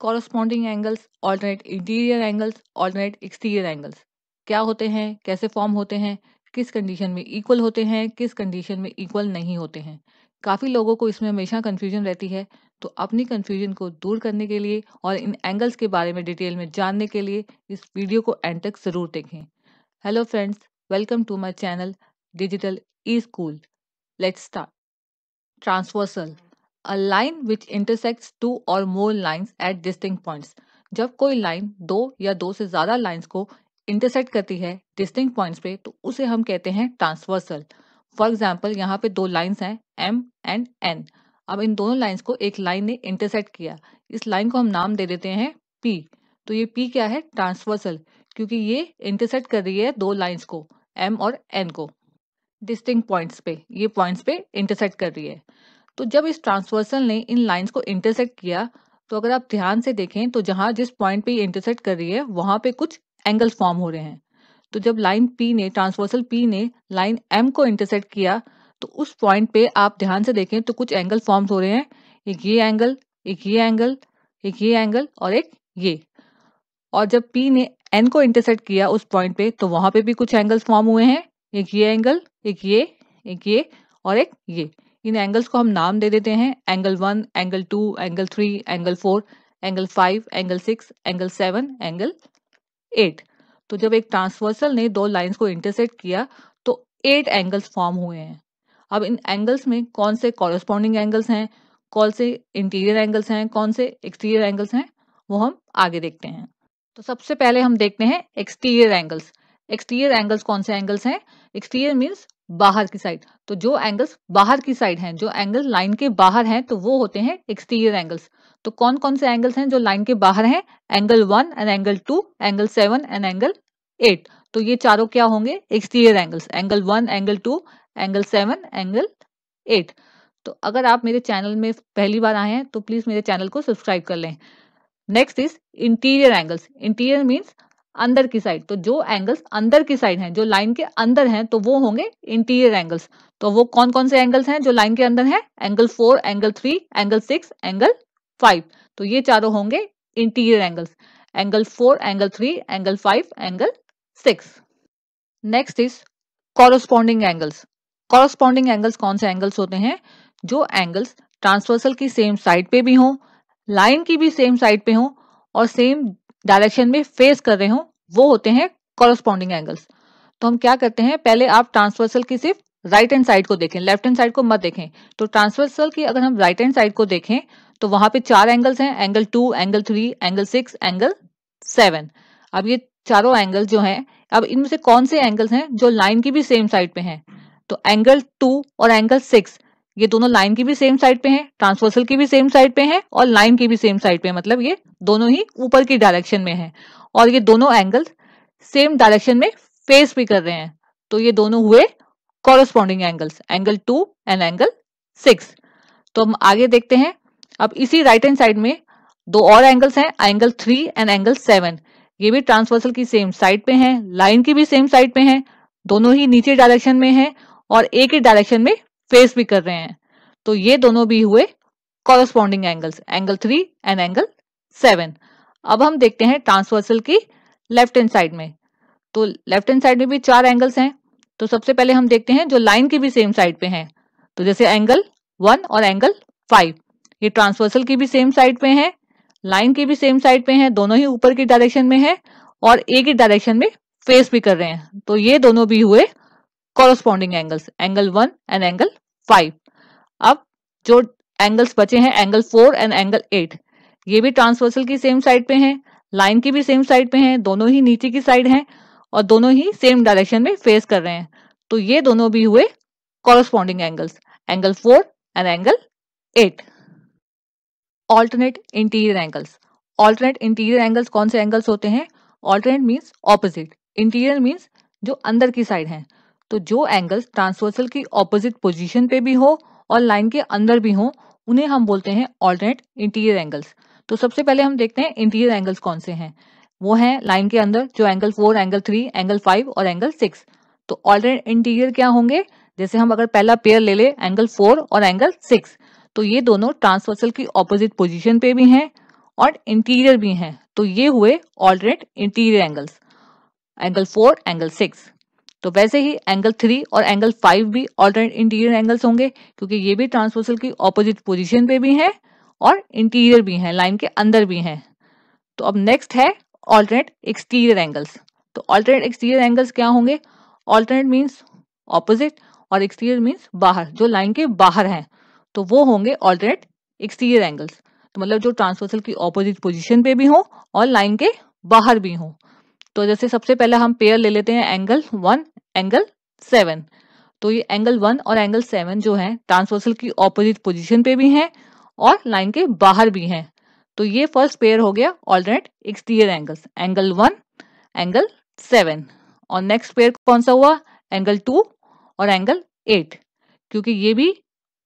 Corresponding angles alternate interior angles alternate exterior angles क्या होते हैं कैसे फॉर्म होते हैं किस कंडीशन में इक्वल होते हैं किस कंडीशन में इक्वल नहीं होते हैं काफ़ी लोगों को इसमें हमेशा कन्फ्यूजन रहती है तो अपनी कन्फ्यूजन को दूर करने के लिए और इन एंगल्स के बारे में डिटेल में जानने के लिए इस वीडियो को एंड तक ज़रूर देखें hello friends welcome to my channel digital e school let's start transversal a line which intersects two और more lines at distinct points. जब कोई लाइन दो या दो से ज्यादा लाइंस को इंटरसेक्ट करती है डिस्टिंग पॉइंट्स पे तो उसे हम कहते हैं ट्रांसवर्सल फॉर एग्जाम्पल यहाँ पे दो लाइन्स हैं एम एंड एन अब इन दोनों लाइन्स को एक लाइन ने इंटरसेक्ट किया इस लाइन को हम नाम दे देते हैं पी तो ये पी क्या है ट्रांसवर्सल क्योंकि ये इंटरसेक्ट कर रही है दो लाइन्स को एम और एन को डिस्टिंग पॉइंट्स पे ये पॉइंट्स पे इंटरसेक्ट कर रही है तो जब इस ट्रांसवर्सल ने इन लाइंस को इंटरसेक्ट किया तो अगर आप ध्यान से देखें तो जहां जिस पॉइंट पे ये इंटरसेक्ट कर रही है वहां पे कुछ एंगल्स फॉर्म हो रहे हैं तो जब लाइन पी ने ट्रांसवर्सल पी ने लाइन एम को इंटरसेक्ट किया तो उस पॉइंट पे आप ध्यान से देखें तो कुछ एंगल फॉर्म हो रहे हैं एक ये एंगल एक ये एंगल एक ये एंगल और एक ये और जब पी ने एन को इंटरसेक्ट किया उस पॉइंट पे तो वहां पे भी कुछ एंगल्स फॉर्म हुए हैं एक ये एंगल एक ये एक ये और एक ये इन एंगल्स को हम नाम दे देते हैं angle one angle two angle three angle four angle five angle six angle seven angle eight तो जब एक ट्रांसवर्सल ने दो लाइंस को इंटरसेक्ट किया तो एट एंगल्स फॉर्म हुए हैं अब इन एंगल्स में कौन से कॉरस्पॉन्डिंग एंगल्स हैं कौन से इंटीरियर एंगल्स हैं कौन से एक्सटीरियर एंगल्स हैं वो हम आगे देखते हैं तो सबसे पहले हम देखते हैं एक्सटीरियर एंगल्स एक्सटीरियर एंगल्स कौन से एंगल्स हैं एक्सटीरियर मीन्स बाहर की साइड तो जो एंगल्स बाहर की साइड हैं जो एंगल लाइन के बाहर हैं तो वो होते हैं एक्सटीरियर एंगल्स तो कौन कौन से एंगल्स हैं जो लाइन के बाहर हैं angle one and angle two angle seven and angle eight तो ये चारों क्या होंगे exterior angles angle one angle two angle seven angle eight तो अगर आप मेरे चैनल में पहली बार आए हैं तो प्लीज मेरे चैनल को सब्सक्राइब कर लें next is interior angles interior means अंदर की साइड तो जो एंगल्स अंदर की साइड हैं जो लाइन के अंदर हैं तो वो होंगे इंटीरियर एंगल्स तो वो कौन कौन से एंगल्स हैं जो लाइन के अंदर हैं angle four angle three angle six angle five तो ये चारों होंगे interior angles angle four angle three angle five angle six next is corresponding angles corresponding angles कौन से एंगल्स होते हैं जो एंगल्स ट्रांसवर्सल की सेम साइड पे भी हों लाइन की भी सेम साइड पे हों और सेम डायरेक्शन में फेस कर रहे हो वो होते हैं कॉरस्पॉन्डिंग एंगल्स तो हम क्या करते हैं पहले आप ट्रांसवर्सल की सिर्फ राइट हैंड साइड को देखें लेफ्ट हैंड साइड को मत देखें तो ट्रांसवर्सल की अगर हम राइट हैंड साइड को देखें तो वहां पे चार एंगल्स हैं angle two angle three angle six angle seven अब ये चारों एंगल जो हैं अब इनमें से कौन से एंगल्स हैं जो लाइन की भी सेम साइड पे हैं तो एंगल टू और एंगल सिक्स ये दोनों लाइन की भी सेम साइड पे हैं ट्रांसवर्सल की भी सेम साइड पे हैं और लाइन की भी सेम साइड पे मतलब ये दोनों ही ऊपर की डायरेक्शन में हैं और ये दोनों एंगल सेम डायरेक्शन में फेस भी कर रहे हैं तो ये दोनों हुए corresponding angles angle two and angle six तो हम आगे देखते हैं अब इसी राइट हैंड साइड में दो और एंगल्स हैं angle three and angle seven ये भी ट्रांसवर्सल की सेम साइड पे हैं लाइन की भी सेम साइड पे हैं दोनों ही नीचे डायरेक्शन में हैं और एक ही डायरेक्शन में फेस भी कर रहे हैं तो ये दोनों भी हुए corresponding angles angle three and angle seven अब हम देखते हैं ट्रांसवर्सल की लेफ्ट हैंड साइड में तो लेफ्ट हैंड साइड में भी चार एंगल्स हैं तो सबसे पहले हम देखते हैं जो लाइन की भी सेम साइड पे हैं तो जैसे एंगल वन और एंगल फाइव ये ट्रांसवर्सल की भी सेम साइड पे हैं लाइन की भी सेम साइड पे हैं दोनों ही ऊपर की डायरेक्शन में है और एक ही डायरेक्शन में फेस भी कर रहे हैं तो ये दोनों भी हुए corresponding angles angle one and angle five अब जो एंगल्स बचे हैं angle four and angle eight ये भी ट्रांसवर्सल की सेम साइड पे हैं लाइन की भी सेम साइड पे हैं दोनों ही नीचे की साइड हैं और दोनों ही सेम डायरेक्शन में फेस कर रहे हैं तो ये दोनों भी हुए corresponding angles angle four and angle eight alternate interior angles alternate interior angles कौन से एंगल्स होते हैं alternate means opposite interior means जो अंदर की साइड है तो जो एंगल्स ट्रांसवर्सल की ऑपोजिट पोजीशन पे भी हो और लाइन के अंदर भी हो उन्हें हम बोलते हैं ऑल्टरनेट इंटीरियर एंगल्स तो सबसे पहले हम देखते हैं इंटीरियर एंगल्स कौन से हैं वो हैं लाइन के अंदर जो angle four angle three angle five और एंगल सिक्स तो ऑल्टरनेट इंटीरियर क्या होंगे जैसे हम अगर पहला पेयर ले ले एंगल फोर और एंगल सिक्स तो ये दोनों ट्रांसवर्सल की ऑपोजिट पोजिशन पे भी हैं और इंटीरियर भी हैं तो ये हुए alternate interior angles angle four angle six तो वैसे ही एंगल थ्री और एंगल फाइव भी ऑल्टरनेट इंटीरियर एंगल्स होंगे क्योंकि ये भी ट्रांसवर्सल की ऑपोजिट पोजिशन पे भी हैं और इंटीरियर भी हैं लाइन के अंदर भी हैं तो अब नेक्स्ट है ऑल्टरनेट एक्सटीरियर एंगल्स तो ऑल्टरनेट एक्सटीरियर एंगल्स क्या होंगे ऑल्टरनेट मीन्स ऑपोजिट और एक्सटीरियर मीन्स बाहर जो लाइन के बाहर हैं तो वो होंगे ऑल्टरनेट एक्सटीरियर एंगल्स तो मतलब जो ट्रांसवर्सल की ऑपोजिट पोजिशन पे भी हों और लाइन के बाहर भी हों तो जैसे सबसे पहले हम पेयर ले लेते हैं एंगल वन एंगल सेवन तो ये एंगल वन और एंगल सेवन जो है ट्रांसवर्सल की ऑपोजिट पोजिशन पे भी है और लाइन के बाहर भी हैं तो ये फर्स्ट पेयर हो गया alternate exterior angles angle one angle seven और नेक्स्ट पेयर कौन सा हुआ एंगल टू और एंगल एट क्योंकि ये भी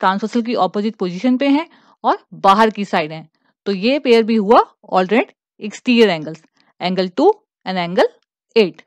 ट्रांसवर्सल की ऑपोजिट पोजीशन पे हैं और बाहर की साइड हैं तो ये पेयर भी हुआ alternate exterior angles angle two and angle 8.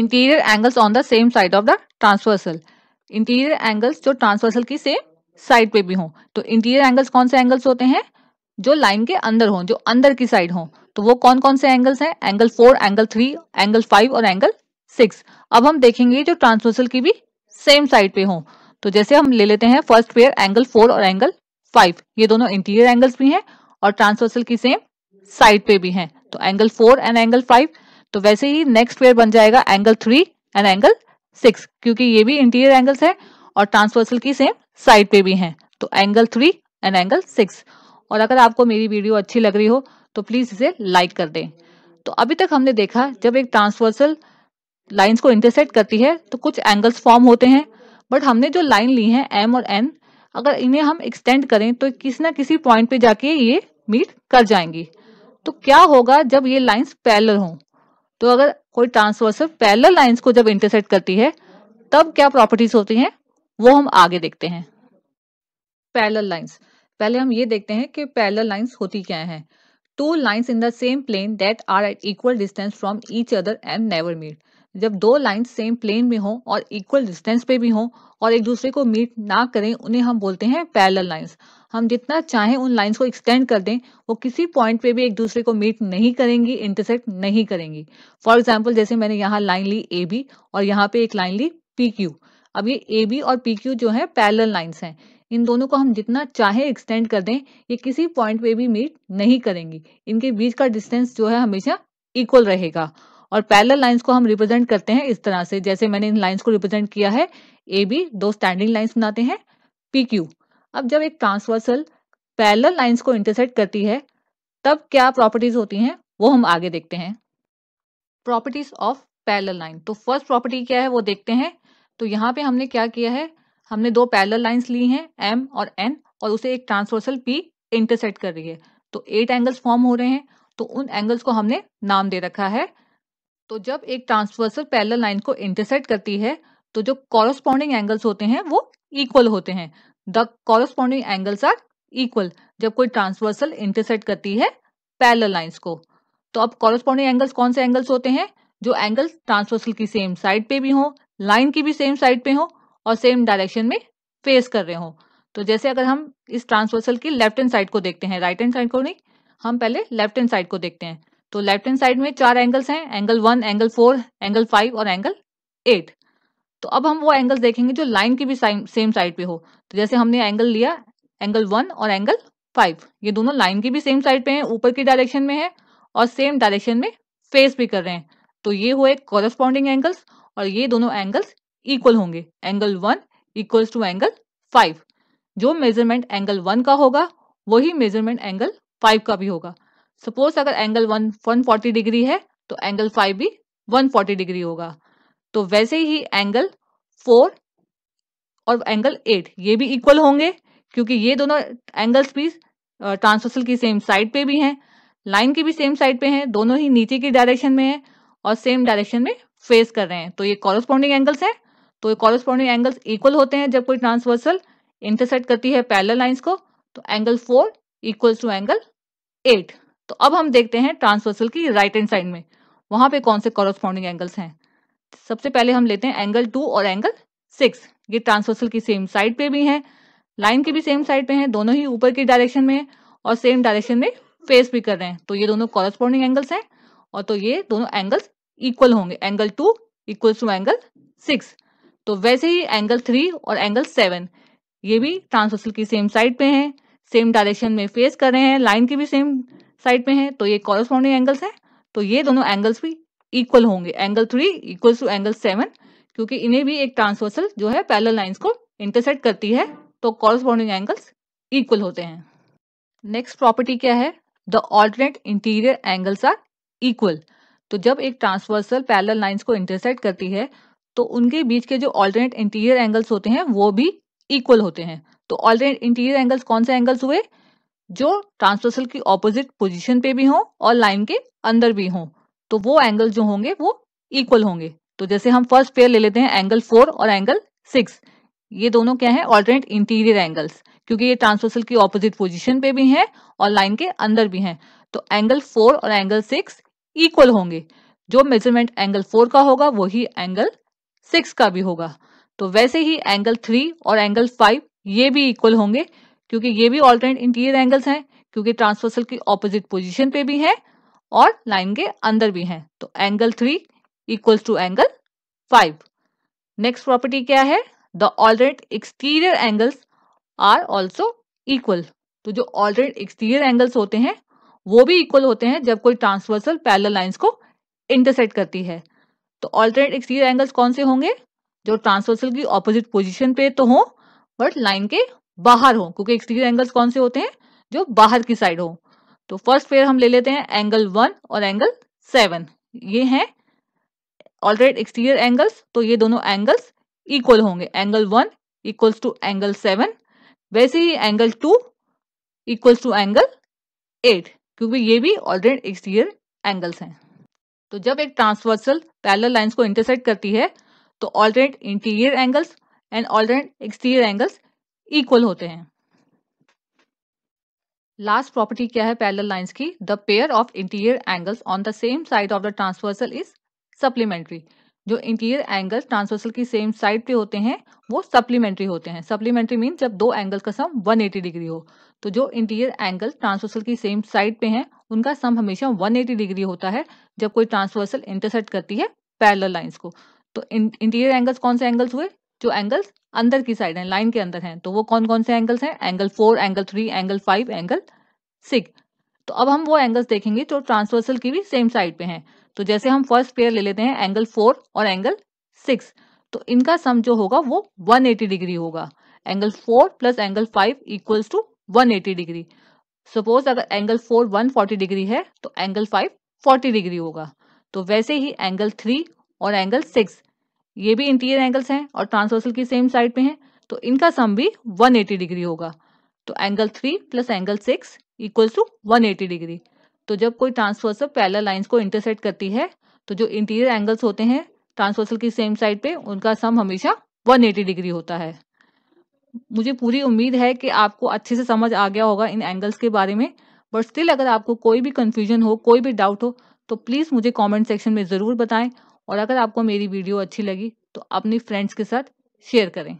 Interior angles on the same side of the transversal. Interior angles जो ट्रांसवर्सल की सेम साइड पे भी हों तो इंटीरियर एंगल्स कौन से एंगल्स होते हैं जो लाइन के अंदर हो जो अंदर की साइड हो तो वो कौन कौन से एंगल्स हैं angle four angle three angle five और एंगल सिक्स अब हम देखेंगे जो ट्रांसवर्सल की भी सेम साइड पे हो तो जैसे हम ले लेते हैं फर्स्ट पेयर एंगल फोर और एंगल फाइव ये दोनों इंटीरियर एंगल्स भी हैं और ट्रांसवर्सल की सेम साइड पे भी है तो angle four and angle five तो वैसे ही नेक्स्ट पेयर बन जाएगा angle three and angle six क्योंकि ये भी इंटीरियर एंगल्स है और ट्रांसवर्सल की सेम साइड पे भी हैं तो angle three and angle six और अगर आपको मेरी वीडियो अच्छी लग रही हो तो प्लीज़ इसे लाइक कर दें तो अभी तक हमने देखा जब एक ट्रांसवर्सल लाइंस को इंटरसेक्ट करती है तो कुछ एंगल्स फॉर्म होते हैं बट हमने जो लाइन ली है एम और एन अगर इन्हें हम एक्सटेंड करें तो किसी ना किसी पॉइंट पे जाके ये मीट कर जाएंगी तो क्या होगा जब ये लाइंस पैरेलल हों तो अगर कोई ट्रांसवर्सल पैरेलल लाइंस को जब इंटरसेक्ट करती है तब क्या प्रॉपर्टीज होती हैं वो हम आगे देखते हैं पैरेलल लाइंस पहले हम ये देखते हैं कि पैरेलल लाइंस होती क्या हैं two lines in the same plane that are at equal distance from each other and never meet जब दो लाइन सेम प्लेन में हो और इक्वल डिस्टेंस पे भी हो और एक दूसरे को मीट ना करें उन्हें हम बोलते हैं पैरेलल लाइंस हम जितना चाहें उन लाइंस को एक्सटेंड कर दें वो किसी पॉइंट पे भी एक दूसरे को मीट नहीं करेंगी इंटरसेक्ट नहीं करेंगी फॉर एग्जाम्पल जैसे मैंने यहाँ लाइन ली ए बी और यहाँ पे एक लाइन ली पी क्यू अब ये ए बी और पी क्यू जो है पैरल लाइन्स हैं इन दोनों को हम जितना चाहे एक्सटेंड कर दें ये किसी पॉइंट पे भी मीट नहीं करेंगी इनके बीच का डिस्टेंस जो है हमेशा इक्वल रहेगा और पैरल लाइन्स को हम रिप्रेजेंट करते हैं इस तरह से जैसे मैंने इन लाइन्स को रिप्रेजेंट किया है ए बी दो स्टैंडिंग लाइन्स बनाते हैं पी क्यू अब जब एक ट्रांसवर्सल पैरल लाइन्स को इंटरसेक्ट करती है तब क्या प्रॉपर्टीज होती हैं वो हम आगे देखते हैं प्रॉपर्टीज ऑफ पैरल लाइन तो फर्स्ट प्रॉपर्टी क्या है वो देखते हैं तो यहाँ पे हमने क्या किया है हमने दो पैरल लाइंस ली हैं एम और एन और उसे एक ट्रांसवर्सल पी इंटरसेक्ट कर रही है तो एट एंगल्स फॉर्म हो रहे हैं तो उन एंगल्स को हमने नाम दे रखा है तो जब एक ट्रांसवर्सल पैरल लाइन को इंटरसेक्ट करती है तो जो कॉरस्पॉन्डिंग एंगल्स होते हैं वो इक्वल होते हैं the corresponding angles are equal जब कोई ट्रांसवर्सल इंटरसेक्ट करती है पैरल लाइन को तो अब कॉरस्पॉन्डिंग एंगल्स कौन से एंगल्स होते हैं जो एंगल्स ट्रांसवर्सल की सेम साइड पे भी हो लाइन की भी सेम साइड पे हो और सेम डायरेक्शन में फेस कर रहे हो तो जैसे अगर हम इस ट्रांसवर्सल की लेफ्ट हैंड साइड को देखते हैं राइट हैंड साइड को नहीं हम पहले लेफ्ट हैंड साइड को देखते हैं तो लेफ्ट हैंड साइड में चार एंगल्स हैं angle one angle four angle five और एंगल एट तो अब हम वो एंगल्स देखेंगे जो लाइन की भी सेम साइड पे हो तो जैसे हमने एंगल लिया एंगल वन और एंगल फाइव ये दोनों लाइन की भी सेम साइड पे हैं ऊपर की डायरेक्शन में है और सेम डायरेक्शन में फेस भी कर रहे हैं तो ये हुए कॉरेस्पॉन्डिंग एंगल्स और ये दोनों एंगल्स इक्वल होंगे angle one equals to angle five जो मेजरमेंट एंगल वन का होगा वही मेजरमेंट एंगल फाइव का भी होगा सपोज अगर angle one one forty degree है तो एंगल फाइव भी वन फोर्टी डिग्री होगा तो वैसे ही एंगल फोर और एंगल एट ये भी इक्वल होंगे क्योंकि ये दोनों एंगल्स भी ट्रांसवर्सल की सेम साइड पे भी हैं लाइन की भी सेम साइड पे हैं दोनों ही नीचे की डायरेक्शन में हैं और सेम डायरेक्शन में फेस कर रहे हैं तो ये कॉरस्पॉन्डिंग एंगल्स हैं तो ये कॉरस्पॉन्डिंग एंगल्स इक्वल होते हैं जब कोई ट्रांसवर्सल इंटरसेक्ट करती है पैरल लाइन्स को तो angle four equals to angle eight तो अब हम देखते हैं ट्रांसवर्सल की राइट हैंड साइड में वहां पे कौन से कॉरस्पॉन्डिंग एंगल्स हैं सबसे पहले हम लेते हैं एंगल टू और एंगल सिक्स ये ट्रांसवर्सल की सेम साइड पे भी है लाइन के भी सेम साइड पे हैं दोनों ही ऊपर की डायरेक्शन में और सेम डायरेक्शन में फेस भी कर रहे हैं तो ये दोनों कॉरस्पॉन्डिंग एंगल्स हैं और तो ये दोनों एंगल्स इक्वल होंगे angle two equal to angle six तो वैसे ही एंगल थ्री और एंगल सेवन ये भी ट्रांसवर्सल की सेम साइड पे हैं सेम डायरेक्शन में फेस कर रहे हैं लाइन की भी सेम साइड में है तो ये कॉरेस्पॉन्डिंग एंगल्स हैं तो ये दोनों एंगल्स भी इक्वल होंगे angle three equal to angle seven क्योंकि इन्हें भी एक ट्रांसवर्सल जो है पैरल लाइंस को इंटरसेक्ट करती है तो कॉरेस्पॉन्डिंग एंगल्स इक्वल होते हैं नेक्स्ट प्रॉपर्टी क्या है the alternate interior angles are equal तो जब एक ट्रांसवर्सल पैरल लाइन्स को इंटरसेक्ट करती है तो उनके बीच के जो ऑल्टरनेट इंटीरियर एंगल्स होते हैं वो भी इक्वल होते हैं तो ऑल्टरनेट इंटीरियर एंगल्स कौन से एंगल्स हुए जो ट्रांसवर्सल की ऑपोजिट पोजीशन पे भी हो और लाइन के अंदर भी हो तो वो एंगल जो होंगे वो इक्वल होंगे तो जैसे हम फर्स्ट पेयर ले लेते हैं एंगल फोर और एंगल सिक्स ये दोनों क्या है ऑल्टरनेट इंटीरियर एंगल्स क्योंकि ये ट्रांसवर्सल की ऑपोजिट पोजिशन पे भी है और लाइन के अंदर भी है तो एंगल फोर और एंगल सिक्स इक्वल होंगे जो मेजरमेंट एंगल फोर का होगा वही एंगल सिक्स का भी होगा तो वैसे ही एंगल थ्री और एंगल फाइव ये भी इक्वल होंगे क्योंकि ये भी ऑल्टरनेट इंटीरियर एंगल्स हैं क्योंकि ट्रांसवर्सल की ऑपोजिट पोजीशन पे भी हैं और लाइन के अंदर भी हैं तो angle three equals to angle five next property क्या है the alternate exterior angles are also equal तो जो ऑल्टरनेट एक्सटीरियर एंगल्स होते हैं वो भी इक्वल होते हैं जब कोई ट्रांसवर्सल पैरल लाइन्स को इंटरसेक्ट करती है तो ऑल्टरनेट एक्सटीरियर एंगल्स कौन से होंगे जो ट्रांसवर्सल की ऑपोजिट पोजिशन पे तो हों बट लाइन के बाहर हो क्योंकि एक्सटीरियर एंगल्स कौन से होते हैं जो बाहर की साइड हो तो फर्स्ट पेयर हम ले लेते हैं एंगल वन और एंगल सेवन ये हैं ऑलरेड एक्सटीरियर एंगल्स तो ये दोनों एंगल्स इक्वल होंगे angle one equals to angle seven वैसे ही angle two equals to angle eight क्योंकि ये भी ऑलरेड एक्सटीरियर एंगल्स हैं तो जब एक ट्रांसवर्सल पैरेलल लाइंस को इंटरसेक्ट करती है तो already interior angles and already exterior angles equal होते हैं लास्ट प्रॉपर्टी क्या है पैरेलल लाइंस की the pair of interior angles on the same side of the transversal is supplementary जो इंटीरियर एंगल्स ट्रांसवर्सल की सेम साइड पे होते हैं वो सप्लीमेंट्री होते हैं सप्लीमेंट्री मीन जब दो एंगल का सम 180 डिग्री हो तो जो इंटीरियर एंगल ट्रांसवर्सल की सेम साइड पे हैं उनका सम हमेशा 180 डिग्री होता है जब कोई ट्रांसवर्सल इंटरसेक्ट करती है पैरल लाइंस को तो इंटीरियर एंगल्स कौन से एंगल्स हुए जो एंगल्स अंदर की साइड है लाइन के अंदर हैं तो वो कौन कौन से एंगल्स हैं angle four angle three angle five angle six तो अब हम वो एंगल्स देखेंगे जो ट्रांसवर्सल की भी सेम साइड पे हैं तो जैसे हम फर्स्ट पेयर ले लेते हैं एंगल फोर और एंगल सिक्स तो इनका सम जो होगा वो एटी डिग्री होगा angle four plus angle five equals to eighty degree suppose अगर एंगल फोर फोर्टी डिग्री है तो एंगल फाइव फोर्टी डिग्री होगा तो वैसे ही एंगल थ्री और एंगल सिक्स ये भी इंटीरियर एंगल्स हैं और ट्रांसवर्सल की सेम साइड पे हैं तो इनका सम भी 180 डिग्री होगा तो angle three plus angle six equals to 180 degree तो जब कोई ट्रांसवर्सल पैरल लाइन्स को इंटरसेक्ट करती है तो जो इंटीरियर एंगल्स होते हैं ट्रांसवर्सल की सेम साइड पे उनका सम हमेशा 180 डिग्री होता है मुझे पूरी उम्मीद है कि आपको अच्छे से समझ आ गया होगा इन एंगल्स के बारे में बट स्टिल अगर आपको कोई भी कन्फ्यूजन हो कोई भी डाउट हो तो प्लीज़ मुझे कमेंट सेक्शन में ज़रूर बताएं और अगर आपको मेरी वीडियो अच्छी लगी तो अपनी फ्रेंड्स के साथ शेयर करें